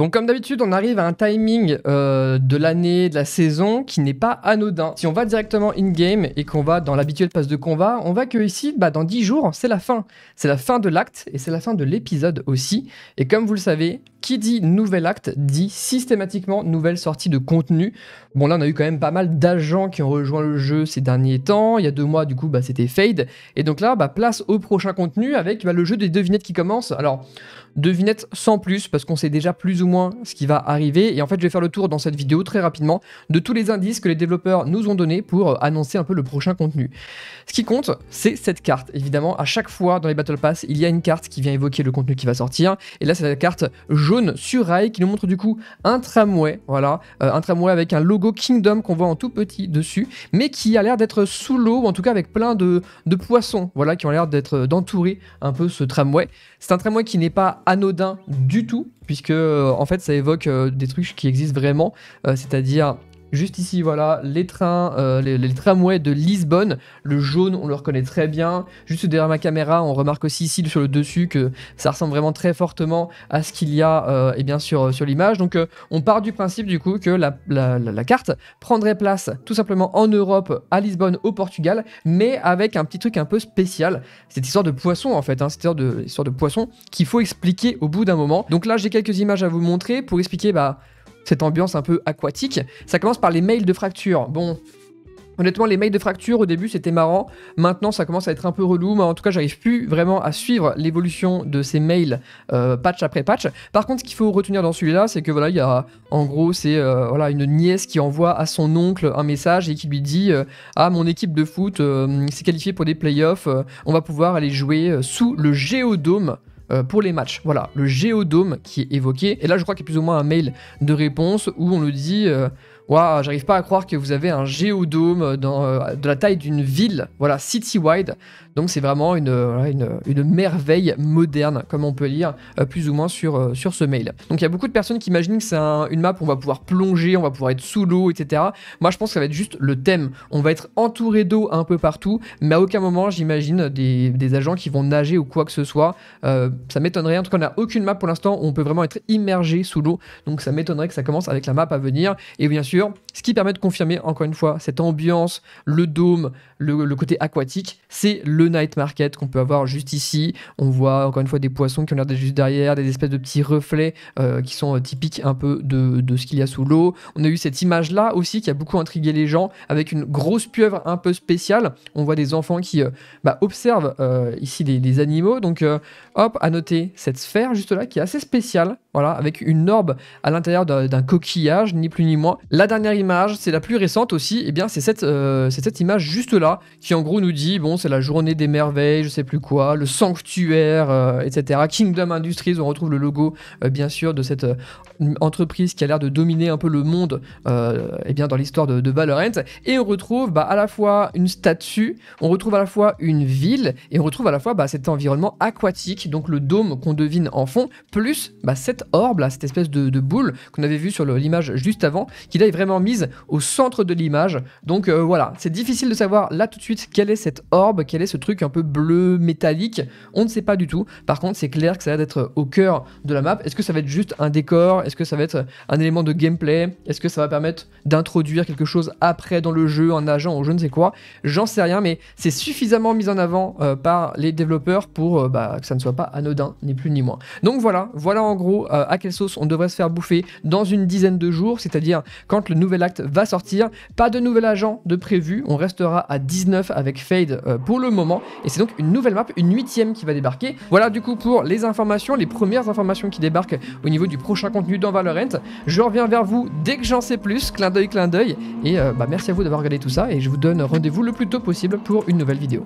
Donc comme d'habitude, on arrive à un timing euh, de l'année, de la saison qui n'est pas anodin. Si on va directement in-game et qu'on va dans l'habituel passe de combat, on voit que ici, bah, dans 10 jours, c'est la fin. C'est la fin de l'acte et c'est la fin de l'épisode aussi. Et comme vous le savez, qui dit nouvel acte dit systématiquement nouvelle sortie de contenu. Bon là on a eu quand même pas mal d'agents qui ont rejoint le jeu ces derniers temps. Il y a deux mois du coup bah, c'était Fade. Et donc là bah, place au prochain contenu avec bah, le jeu des devinettes qui commence. Alors devinettes sans plus parce qu'on sait déjà plus ou moins ce qui va arriver. Et en fait, je vais faire le tour dans cette vidéo très rapidement de tous les indices que les développeurs nous ont donné pour euh, annoncer un peu le prochain contenu. Ce qui compte, c'est cette carte. Évidemment, à chaque fois dans les Battle Pass, il y a une carte qui vient évoquer le contenu qui va sortir. Et là, c'est la carte jaune sur rail qui nous montre du coup un tramway. Voilà, euh, un tramway avec un logo Kingdom qu'on voit en tout petit dessus, mais qui a l'air d'être sous l'eau, en tout cas avec plein de, de poissons, voilà, qui ont l'air d'être d'entourer un peu ce tramway. C'est un tramway qui n'est pas anodin du tout, puisque euh, en fait ça évoque euh, des trucs qui existent vraiment, euh, c'est-à-dire Juste ici, voilà, les trains, euh, les, tramways de Lisbonne. Le jaune, on le reconnaît très bien. Juste derrière ma caméra, on remarque aussi ici sur le dessus que ça ressemble vraiment très fortement à ce qu'il y a et euh, eh bien sur l'image. Donc euh, on part du principe du coup que la, carte prendrait place tout simplement en Europe, à Lisbonne, au Portugal, mais avec un petit truc un peu spécial. Cette histoire de poisson en fait, hein, cette histoire de, histoire de poisson qu'il faut expliquer au bout d'un moment. Donc là, j'ai quelques images à vous montrer pour expliquer bah cette ambiance un peu aquatique. Ça commence par les mails de fracture. Bon, Honnêtement, les mails de fracture au début c'était marrant. Maintenant, ça commence à être un peu relou. Mais en tout cas, j'arrive plus vraiment à suivre l'évolution de ces mails euh, patch après patch. Par contre, ce qu'il faut retenir dans celui-là, c'est que voilà, il y a en gros, c'est euh, voilà une nièce qui envoie à son oncle un message et qui lui dit euh, Ah, mon équipe de foot s'est qualifiée pour des playoffs. on va pouvoir aller jouer sous le géodôme, euh, pour les matchs. Voilà, le géodôme qui est évoqué. Et là, je crois qu'il y a plus ou moins un mail de réponse où on nous dit euh, Waouh, j'arrive pas à croire que vous avez un géodôme dans, euh, de la taille d'une ville, voilà, citywide. Donc c'est vraiment une, une, merveille moderne, comme on peut lire euh, plus ou moins sur, sur ce mail. Donc il y a beaucoup de personnes qui imaginent que c'est une map où on va pouvoir plonger, on va pouvoir être sous l'eau, etc. Moi je pense que ça va être juste le thème. On va être entouré d'eau un peu partout, mais à aucun moment j'imagine des, des, agents qui vont nager ou quoi que ce soit ça m'étonnerait. En tout cas, on n'a aucune map pour l'instant on peut vraiment être immergé sous l'eau. Donc ça m'étonnerait que ça commence avec la map à venir. Et bien sûr, ce qui permet de confirmer encore une fois cette ambiance, le dôme, le, côté aquatique, c'est le night market qu'on peut avoir juste ici. On voit encore une fois des poissons qui ont l'air d'être juste derrière, des espèces de petits reflets euh, qui sont euh, typiques un peu de, ce qu'il y a sous l'eau. On a eu cette image là aussi qui a beaucoup intrigué les gens avec une grosse pieuvre un peu spéciale. On voit des enfants qui euh, bah, observent ici les, animaux. Donc hop, noter cette sphère juste là qui est assez spéciale, voilà, avec une orbe à l'intérieur d'un coquillage, ni plus ni moins. La dernière image, c'est la plus récente aussi, et eh bien c'est cette, euh, cette image juste là qui en gros nous dit, bon c'est la journée des merveilles, je sais plus quoi, le sanctuaire, euh, etc. Kingdom Industries, on retrouve le logo euh, bien sûr de cette entreprise qui a l'air de dominer un peu le monde et eh bien, dans l'histoire de, de, Valorant. Et on retrouve bah, à la fois une statue, on retrouve à la fois une ville, et on retrouve à la fois bah, cet environnement aquatique, donc le dôme qu'on devine en fond, plus bah, cette orbe, là, cette espèce de, boule qu'on avait vu sur l'image juste avant, qui là est vraiment mise au centre de l'image. Donc euh, voilà, c'est difficile de savoir là tout de suite quelle est cette orbe, quel est ce truc un peu bleu métallique. On ne sait pas du tout. Par contre, c'est clair que ça va être au cœur de la map. Est-ce que ça va être juste un décor Est-ce que ça va être un élément de gameplay Est-ce que ça va permettre d'introduire quelque chose après dans le jeu, en agent ou je ne sais quoi J'en sais rien, mais c'est suffisamment mis en avant euh, par les développeurs pour euh, bah, que ça ne soit pas anodin, ni plus ni moins. Donc voilà, voilà en gros euh, à quelle sauce on devrait se faire bouffer dans une dizaine de jours, c'est-à-dire quand le nouvel acte va sortir. Pas de nouvel agent de prévu, on restera à 19 avec Fade euh, pour le moment, et c'est donc une nouvelle map, une huitième qui va débarquer. Voilà du coup pour les informations, les premières informations qui débarquent au niveau du prochain contenu dans Valorant. Je reviens vers vous dès que j'en sais plus, clin d'œil, clin d'œil, et euh, bah, merci à vous d'avoir regardé tout ça, et je vous donne rendez-vous le plus tôt possible pour une nouvelle vidéo.